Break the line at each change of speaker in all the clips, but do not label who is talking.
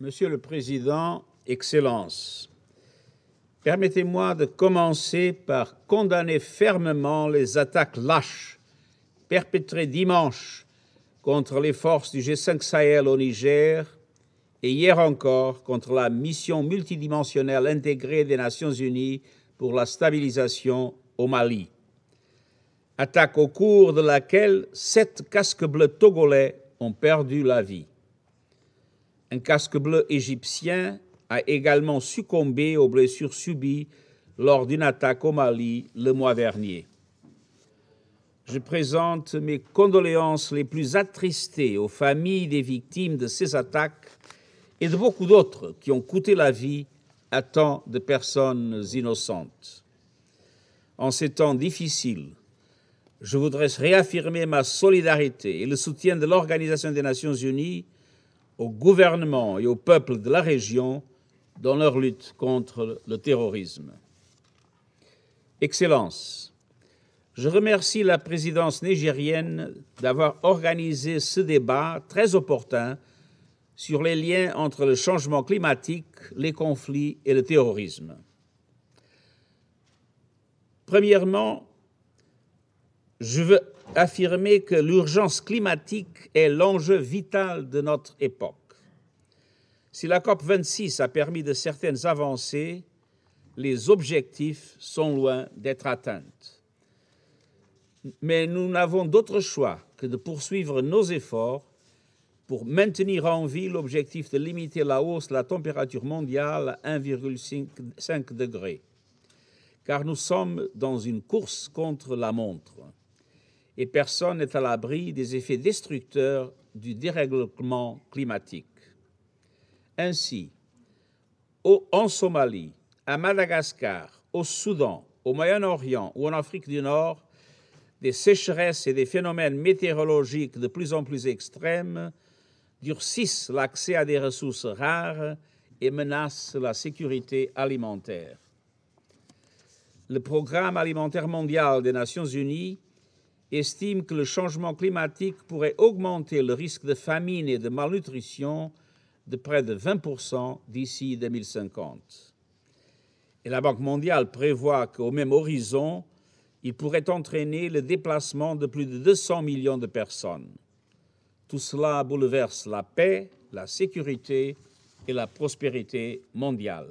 Monsieur le Président, Excellences, permettez-moi de commencer par condamner fermement les attaques lâches perpétrées dimanche contre les forces du G5 Sahel au Niger et hier encore contre la mission multidimensionnelle intégrée des Nations Unies pour la stabilisation au Mali. Attaque au cours de laquelle sept casques bleus togolais ont perdu la vie un casque bleu égyptien, a également succombé aux blessures subies lors d'une attaque au Mali le mois dernier. Je présente mes condoléances les plus attristées aux familles des victimes de ces attaques et de beaucoup d'autres qui ont coûté la vie à tant de personnes innocentes. En ces temps difficiles, je voudrais réaffirmer ma solidarité et le soutien de l'Organisation des Nations Unies au gouvernement et au peuple de la région dans leur lutte contre le terrorisme. Excellence, je remercie la présidence nigérienne d'avoir organisé ce débat très opportun sur les liens entre le changement climatique, les conflits et le terrorisme. Premièrement, je veux affirmer que l'urgence climatique est l'enjeu vital de notre époque. Si la COP26 a permis de certaines avancées, les objectifs sont loin d'être atteints. Mais nous n'avons d'autre choix que de poursuivre nos efforts pour maintenir en vie l'objectif de limiter la hausse de la température mondiale à 1,5 degré, car nous sommes dans une course contre la montre et personne n'est à l'abri des effets destructeurs du dérèglement climatique. Ainsi, en Somalie, à Madagascar, au Soudan, au Moyen-Orient ou en Afrique du Nord, des sécheresses et des phénomènes météorologiques de plus en plus extrêmes durcissent l'accès à des ressources rares et menacent la sécurité alimentaire. Le Programme alimentaire mondial des Nations Unies estime que le changement climatique pourrait augmenter le risque de famine et de malnutrition de près de 20% d'ici 2050. Et la Banque mondiale prévoit qu'au même horizon, il pourrait entraîner le déplacement de plus de 200 millions de personnes. Tout cela bouleverse la paix, la sécurité et la prospérité mondiale.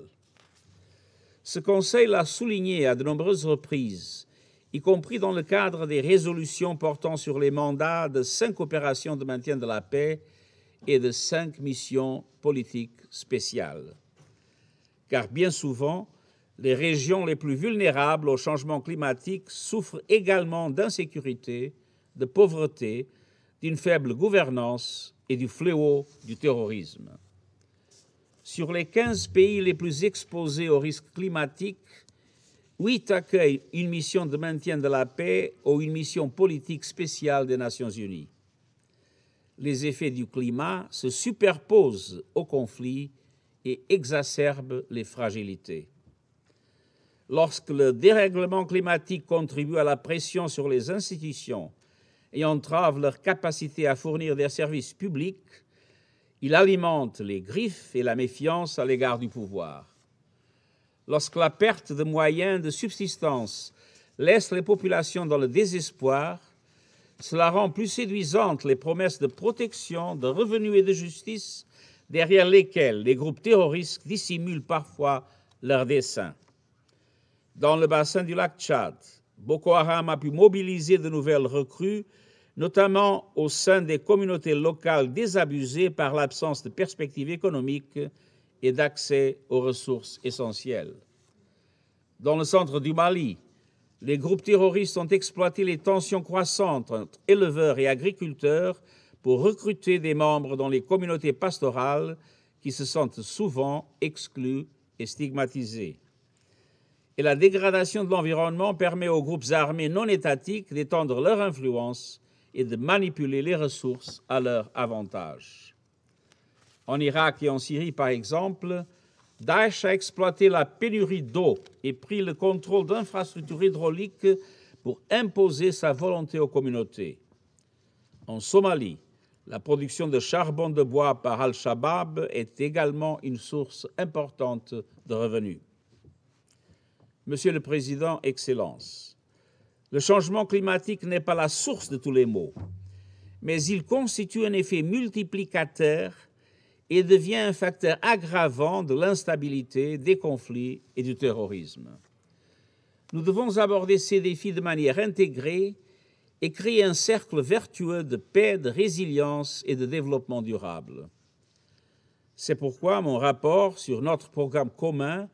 Ce Conseil l'a souligné à de nombreuses reprises y compris dans le cadre des résolutions portant sur les mandats de cinq opérations de maintien de la paix et de cinq missions politiques spéciales. Car bien souvent, les régions les plus vulnérables au changement climatique souffrent également d'insécurité, de pauvreté, d'une faible gouvernance et du fléau du terrorisme. Sur les 15 pays les plus exposés aux risques climatiques, Huit accueille une mission de maintien de la paix ou une mission politique spéciale des Nations Unies. Les effets du climat se superposent au conflit et exacerbent les fragilités. Lorsque le dérèglement climatique contribue à la pression sur les institutions et entrave leur capacité à fournir des services publics, il alimente les griffes et la méfiance à l'égard du pouvoir lorsque la perte de moyens de subsistance laisse les populations dans le désespoir, cela rend plus séduisantes les promesses de protection, de revenus et de justice derrière lesquelles les groupes terroristes dissimulent parfois leurs desseins. Dans le bassin du lac Tchad, Boko Haram a pu mobiliser de nouvelles recrues, notamment au sein des communautés locales désabusées par l'absence de perspectives économiques et d'accès aux ressources essentielles. Dans le centre du Mali, les groupes terroristes ont exploité les tensions croissantes entre éleveurs et agriculteurs pour recruter des membres dans les communautés pastorales qui se sentent souvent exclus et stigmatisés. Et la dégradation de l'environnement permet aux groupes armés non étatiques d'étendre leur influence et de manipuler les ressources à leur avantage en Irak et en Syrie, par exemple, Daesh a exploité la pénurie d'eau et pris le contrôle d'infrastructures hydrauliques pour imposer sa volonté aux communautés. En Somalie, la production de charbon de bois par Al-Shabaab est également une source importante de revenus. Monsieur le Président, Excellence, le changement climatique n'est pas la source de tous les maux, mais il constitue un effet multiplicateur et devient un facteur aggravant de l'instabilité, des conflits et du terrorisme. Nous devons aborder ces défis de manière intégrée et créer un cercle vertueux de paix, de résilience et de développement durable. C'est pourquoi mon rapport sur notre programme commun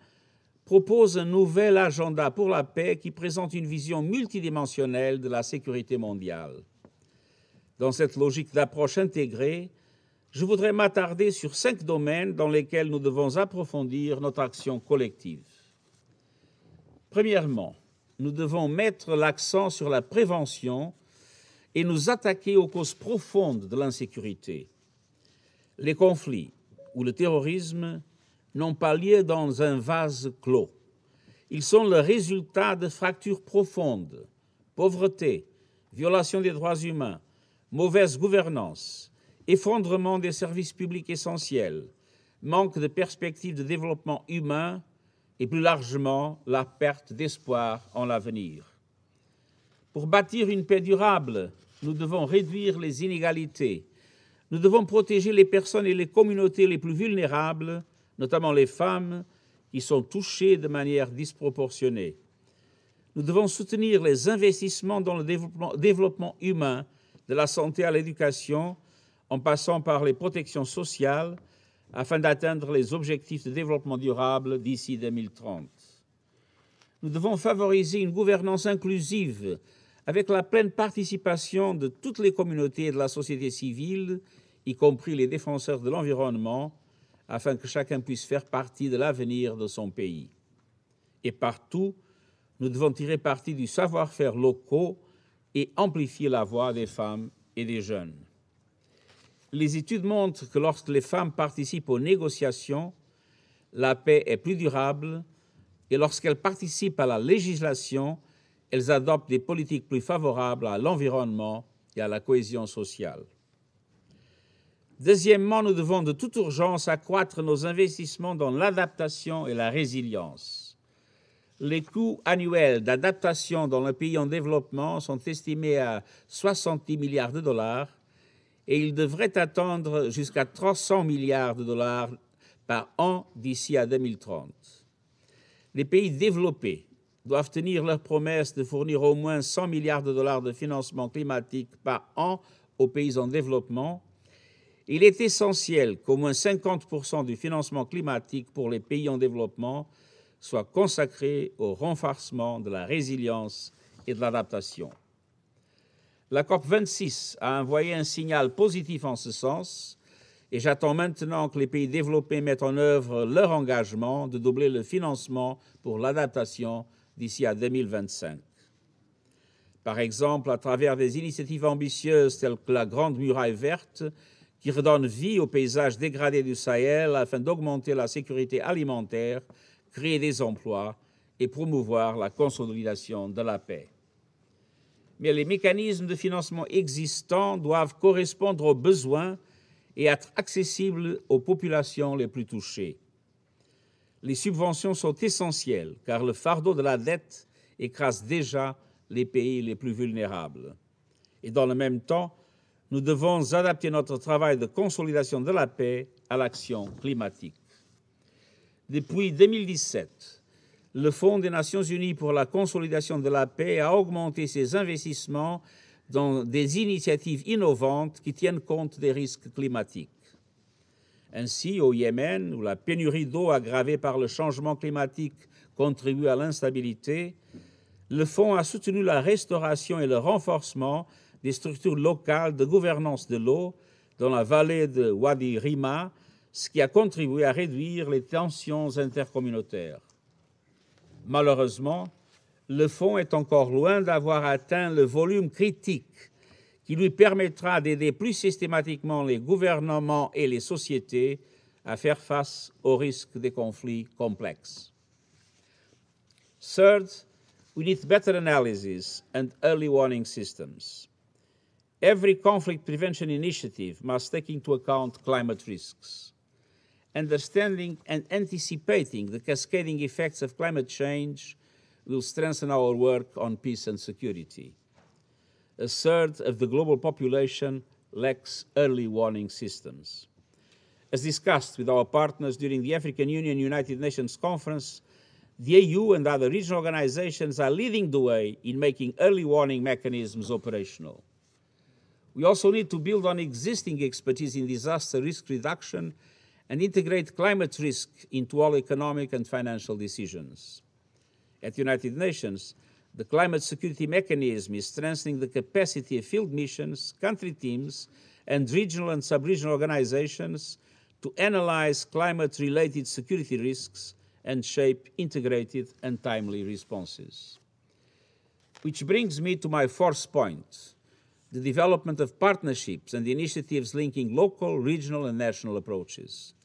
propose un nouvel agenda pour la paix qui présente une vision multidimensionnelle de la sécurité mondiale. Dans cette logique d'approche intégrée, je voudrais m'attarder sur cinq domaines dans lesquels nous devons approfondir notre action collective. Premièrement, nous devons mettre l'accent sur la prévention et nous attaquer aux causes profondes de l'insécurité. Les conflits ou le terrorisme n'ont pas lieu dans un vase clos. Ils sont le résultat de fractures profondes, pauvreté, violation des droits humains, mauvaise gouvernance, effondrement des services publics essentiels, manque de perspectives de développement humain et plus largement la perte d'espoir en l'avenir. Pour bâtir une paix durable, nous devons réduire les inégalités, nous devons protéger les personnes et les communautés les plus vulnérables, notamment les femmes, qui sont touchées de manière disproportionnée. Nous devons soutenir les investissements dans le développement, développement humain, de la santé à l'éducation, en passant par les protections sociales, afin d'atteindre les objectifs de développement durable d'ici 2030. Nous devons favoriser une gouvernance inclusive avec la pleine participation de toutes les communautés et de la société civile, y compris les défenseurs de l'environnement, afin que chacun puisse faire partie de l'avenir de son pays. Et partout, nous devons tirer parti du savoir-faire locaux et amplifier la voix des femmes et des jeunes les études montrent que lorsque les femmes participent aux négociations, la paix est plus durable et lorsqu'elles participent à la législation, elles adoptent des politiques plus favorables à l'environnement et à la cohésion sociale. Deuxièmement, nous devons de toute urgence accroître nos investissements dans l'adaptation et la résilience. Les coûts annuels d'adaptation dans les pays en développement sont estimés à 70 milliards de dollars et il devrait atteindre jusqu'à 300 milliards de dollars par an d'ici à 2030. Les pays développés doivent tenir leur promesse de fournir au moins 100 milliards de dollars de financement climatique par an aux pays en développement. Il est essentiel qu'au moins 50% du financement climatique pour les pays en développement soit consacré au renforcement de la résilience et de l'adaptation. La COP26 a envoyé un signal positif en ce sens et j'attends maintenant que les pays développés mettent en œuvre leur engagement de doubler le financement pour l'adaptation d'ici à 2025. Par exemple, à travers des initiatives ambitieuses telles que la Grande Muraille verte, qui redonne vie au paysage dégradé du Sahel afin d'augmenter la sécurité alimentaire, créer des emplois et promouvoir la consolidation de la paix mais les mécanismes de financement existants doivent correspondre aux besoins et être accessibles aux populations les plus touchées. Les subventions sont essentielles car le fardeau de la dette écrase déjà les pays les plus vulnérables. Et dans le même temps, nous devons adapter notre travail de consolidation de la paix à l'action climatique. Depuis 2017, le Fonds des Nations Unies pour la consolidation de la paix a augmenté ses investissements dans des initiatives innovantes qui tiennent compte des risques climatiques. Ainsi, au Yémen, où la pénurie d'eau aggravée par le changement climatique contribue à l'instabilité, le Fonds a soutenu la restauration et le renforcement des structures locales de gouvernance de l'eau dans la vallée de Wadi Rima, ce qui a contribué à réduire les tensions intercommunautaires. Malheureusement, le fonds est encore loin d'avoir atteint le volume critique qui lui permettra d'aider plus systématiquement les gouvernements et les sociétés à faire face aux risques des conflits complexes. Third, we need better analysis and early warning systems. Every conflict prevention initiative must take into account climate risks. understanding and anticipating the cascading effects of climate change will strengthen our work on peace and security. A third of the global population lacks early warning systems. As discussed with our partners during the African Union United Nations Conference, the AU and other regional organizations are leading the way in making early warning mechanisms operational. We also need to build on existing expertise in disaster risk reduction and integrate climate risk into all economic and financial decisions. At the United Nations, the climate security mechanism is strengthening the capacity of field missions, country teams, and regional and sub-regional organizations to analyze climate-related security risks and shape integrated and timely responses. Which brings me to my fourth point, the development of partnerships and initiatives linking local, regional, and national approaches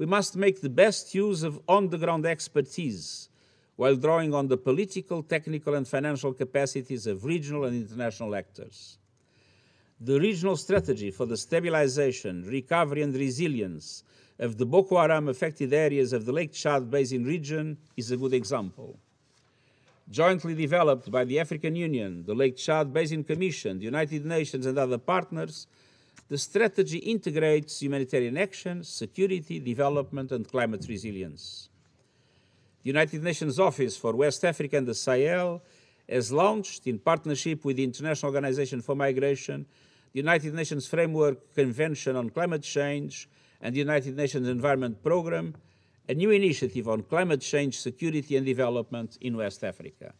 we must make the best use of on-the-ground expertise while drawing on the political, technical, and financial capacities of regional and international actors. The regional strategy for the stabilization, recovery, and resilience of the Boko Haram affected areas of the Lake Chad Basin region is a good example. Jointly developed by the African Union, the Lake Chad Basin Commission, the United Nations, and other partners, the strategy integrates humanitarian action, security, development, and climate resilience. The United Nations Office for West Africa and the Sahel has launched, in partnership with the International Organization for Migration, the United Nations Framework Convention on Climate Change, and the United Nations Environment Programme, a new initiative on climate change, security, and development in West Africa.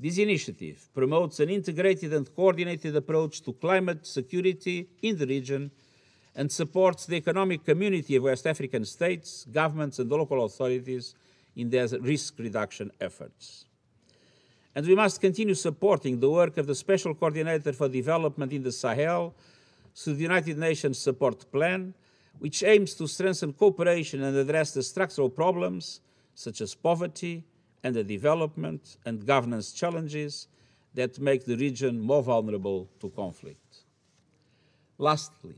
This initiative promotes an integrated and coordinated approach to climate security in the region and supports the economic community of West African states, governments, and local authorities in their risk reduction efforts. And we must continue supporting the work of the Special Coordinator for Development in the Sahel through the United Nations Support Plan, which aims to strengthen cooperation and address the structural problems such as poverty, and the development and governance challenges that make the region more vulnerable to conflict. Lastly,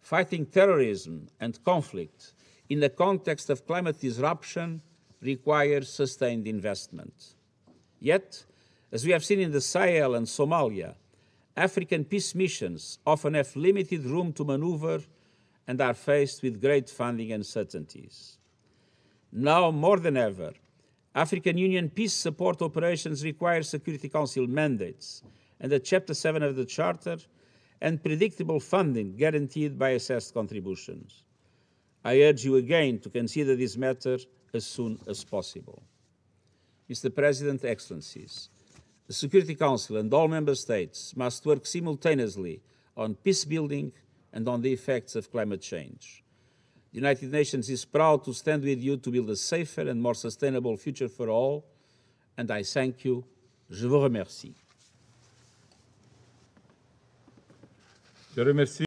fighting terrorism and conflict in the context of climate disruption requires sustained investment. Yet, as we have seen in the Sahel and Somalia, African peace missions often have limited room to maneuver and are faced with great funding uncertainties. Now more than ever, African Union peace support operations require Security Council mandates under Chapter 7 of the Charter and predictable funding guaranteed by assessed contributions. I urge you again to consider this matter as soon as possible. Mr. President, Excellencies, the Security Council and all Member States must work simultaneously on peace building and on the effects of climate change. The United Nations is proud to stand with you to build a safer and more sustainable future for all. And I thank you. Je vous remercie. Je remercie.